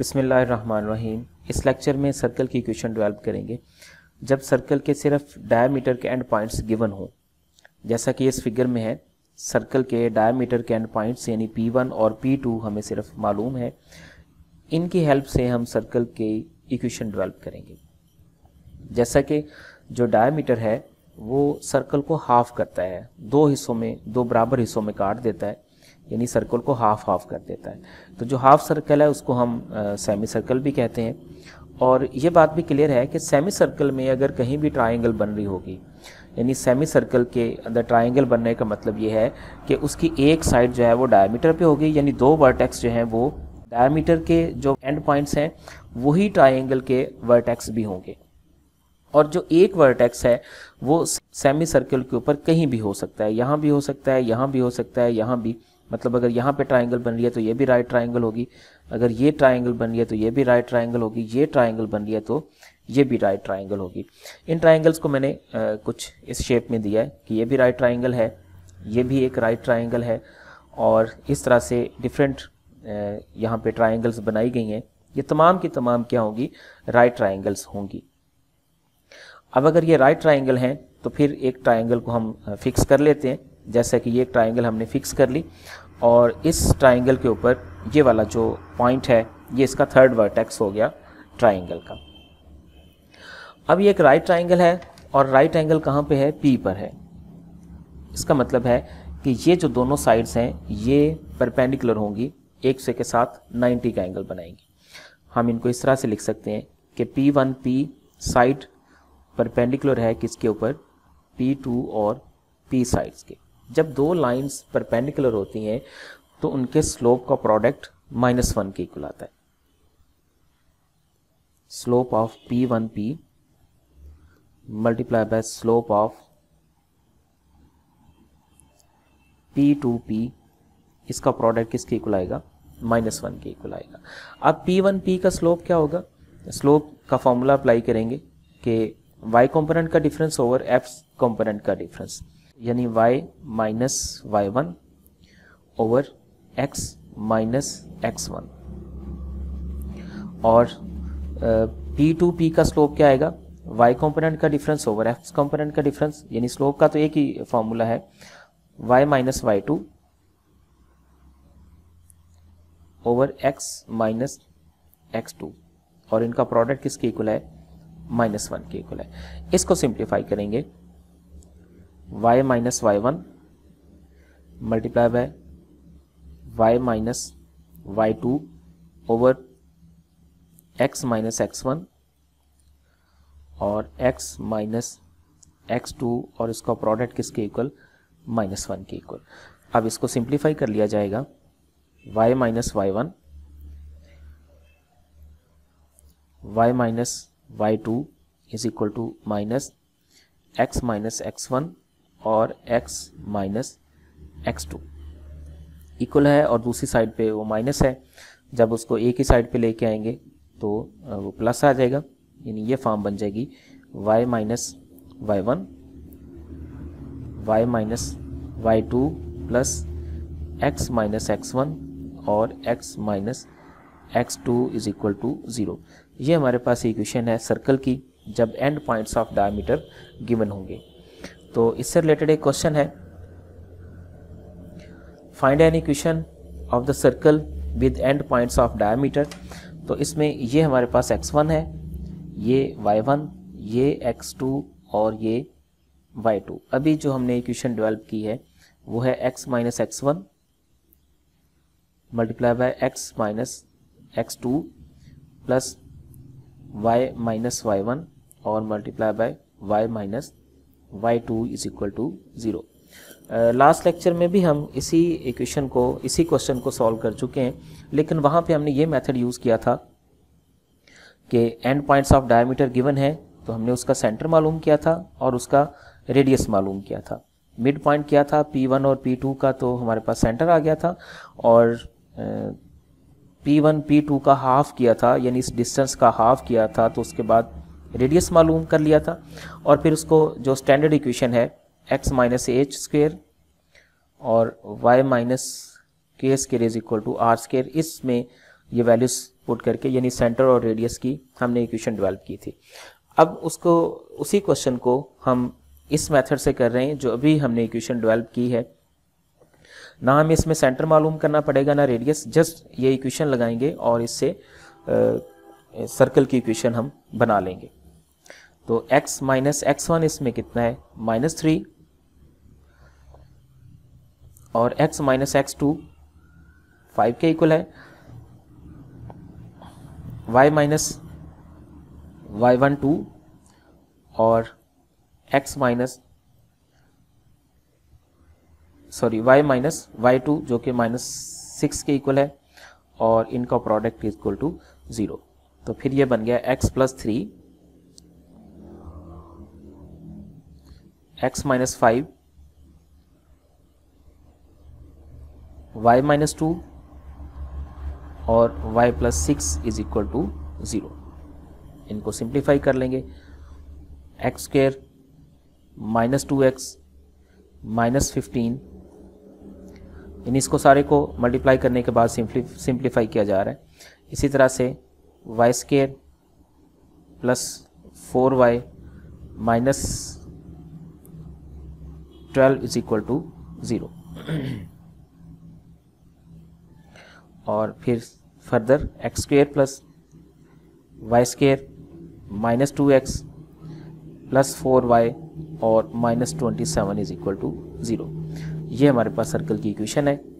बिसमीम इस लेक्चर में सर्कल की इक्वेशन डेवलप करेंगे जब सर्कल के सिर्फ डायमीटर के एंड पॉइंट्स गिवन हो जैसा कि इस फिगर में है सर्कल के डायमीटर के एंड पॉइंट्स यानी P1 और P2 हमें सिर्फ मालूम है इनकी हेल्प से हम सर्कल के इक्वेशन डेवलप करेंगे जैसा कि जो डायमीटर है वो सर्कल को हाफ करता है दो हिस्सों में दो बराबर हिस्सों में काट देता है यानी सर्कल को हाफ हाफ कर देता है तो जो हाफ सर्कल है उसको हम सेमी सर्कल भी कहते हैं और ये बात भी क्लियर है कि सेमी सर्कल में अगर कहीं भी ट्राइंगल बन रही होगी यानी सेमी सर्कल के अंदर ट्राइंगल बनने का मतलब ये है कि उसकी एक साइड जो है वो डायमीटर पे होगी यानी दो वर्टेक्स जो हैं वो डायमीटर के जो एंड पॉइंट्स हैं वही ट्राइंगल के वर्टेक्स भी होंगे और जो एक वर्टेक्स है वो सेमी सर्कल के ऊपर कहीं भी हो सकता है यहाँ भी हो सकता है यहाँ भी हो सकता है यहाँ भी मतलब अगर यहाँ पे ट्राइंगल बन रही है तो ये भी राइट ट्राइंगल होगी अगर ये ट्राइंगल बन रही है तो ये भी राइट ट्राइंगल होगी ये ट्राइंगल बन रही है तो ये भी राइट ट्राइंगल होगी इन ट्राइंगल्स को मैंने आ, कुछ इस शेप में दिया है कि ये भी राइट ट्राइंगल है ये भी एक राइट ट्राइंगल है और इस तरह से डिफरेंट यहाँ पे ट्राइंगल्स बनाई गई हैं ये तमाम की तमाम क्या होंगी राइट ट्राइंगल्स होंगी अब अगर ये राइट ट्राइंगल हैं तो फिर एक ट्राइंगल को हम फिक्स कर लेते हैं जैसा कि ये एक ट्राइंगल हमने फिक्स कर ली और इस ट्राइंगल के ऊपर ये वाला जो पॉइंट है ये इसका थर्ड वर्टेक्स हो गया ट्राइंगल का अब ये एक राइट ट्राइंगल है और राइट एंगल कहाँ पे है पी पर है इसका मतलब है कि ये जो दोनों साइड्स हैं ये परपेंडिकुलर होंगी एक से के साथ 90 का एंगल बनाएंगी हम इनको इस तरह से लिख सकते हैं कि P one P side perpendicular है किसके ऊपर पी टू और पी साइड्स के जब दो लाइंस परपेंडिकुलर होती हैं तो उनके स्लोप का प्रोडक्ट माइनस वन के इक्वल आता है slope of P one P multiply by slope of P two P इसका प्रोडक्ट किसके इक्वल आएगा माइनस वन के इक्वल आएगा अब पी वन पी का स्लोप क्या होगा स्लोप का फॉर्मूला अप्लाई करेंगे कि y कंपोनेंट का डिफरेंस ओवर एफ कंपोनेंट का डिफरेंस यानी y minus y one over x minus x one और पी टू पी का स्लोप क्या आएगा y कंपोनेंट का डिफरेंस ओवर x कंपोनेंट का डिफरेंस यानी स्लोप का तो एक ही फॉर्मूला है y minus y two over x minus x two और इनका प्रोडक्ट किसके इक्वल है माइनस वन के इक्वल है इसको सिंप्लीफाई करेंगे y minus y one multiply by y minus y two over x minus x one और एक्स माइनस एक्स टू और इसका प्रोडक्ट किसके इक्वल माइनस वन के इक्वल अब इसको सिंप्लीफाई कर लिया जाएगा y minus y one y minus y two is equal to minus x minus x one और x minus x two equal है और दूसरी साइड पे वो माइनस है जब उसको एक ही साइड पे लेके आएंगे तो वो प्लस आ जाएगा यानी ये फॉर्म बन जाएगी y minus y one y minus y two plus x minus x one और x minus x two is equal to zero ये हमारे पास इक्वेशन है सर्कल की जब end points of diameter given होंगे तो इससे रिलेटेड एक क्वेश्चन है find an equation of the circle with end points of diameter तो इसमें ये हमारे पास x1 है ये y1 ये x2 और ये y2 अभी जो हमने इक्वेशन डेवलप की है वो है x minus x one multiply by x minus x two plus y minus y one और multiply by y minus y2 two is equal to zero last lecture में भी हम इसी इक्वेशन को इसी क्वेश्चन को सॉल्व कर चुके हैं लेकिन वहाँ पे हमने ये मेथड यूज़ किया था कि end points of diameter given है तो हमने उसका सेंटर मालूम किया था और उसका रेडियस मालूम किया था मिड पॉइंट किया था P1 और P2 का तो हमारे पास सेंटर आ गया था और P1 uh, P2 का हाफ किया था यानी इस डिस्टेंस का हाफ किया था तो उसके बाद रेडियस मालूम कर लिया था और फिर उसको जो स्टैंडर्ड इक्वेशन है एक्स माइनस एच स्क्वेयर और y minus k square is equal to r square इसमें ये वैल्यूज पुट करके यानी सेंटर और रेडियस की हमने इक्वेशन डिवेल्प की थी अब उसको उसी क्वेश्चन को हम इस मेथड से कर रहे हैं जो अभी हमने इक्वेशन डिवेल्प की है ना हमें इसमें सेंटर मालूम करना पड़ेगा ना रेडियस जस्ट ये इक्वेशन लगाएंगे और इससे सर्कल की इक्वेशन हम बना लेंगे तो x माइनस एक्स वन इसमें कितना है माइनस थ्री और x minus x two five के इक्वल है y minus y one two और x minus sorry y minus y two जो कि माइनस सिक्स के इक्वल है और इनका product is equal to zero तो फिर ये बन गया x plus three x minus five y minus two और y plus six is equal to zero इनको सिंप्लीफाई कर लेंगे x square minus two x minus fifteen इन इसको सारे को मल्टीप्लाई करने के बाद सिंप्लीफाई किया जा रहा है इसी तरह से y square plus four y minus twelve is equal to zero और फिर further x square plus y square minus two x plus four y और minus twenty seven is equal to zero ये हमारे पास सर्कल की equation है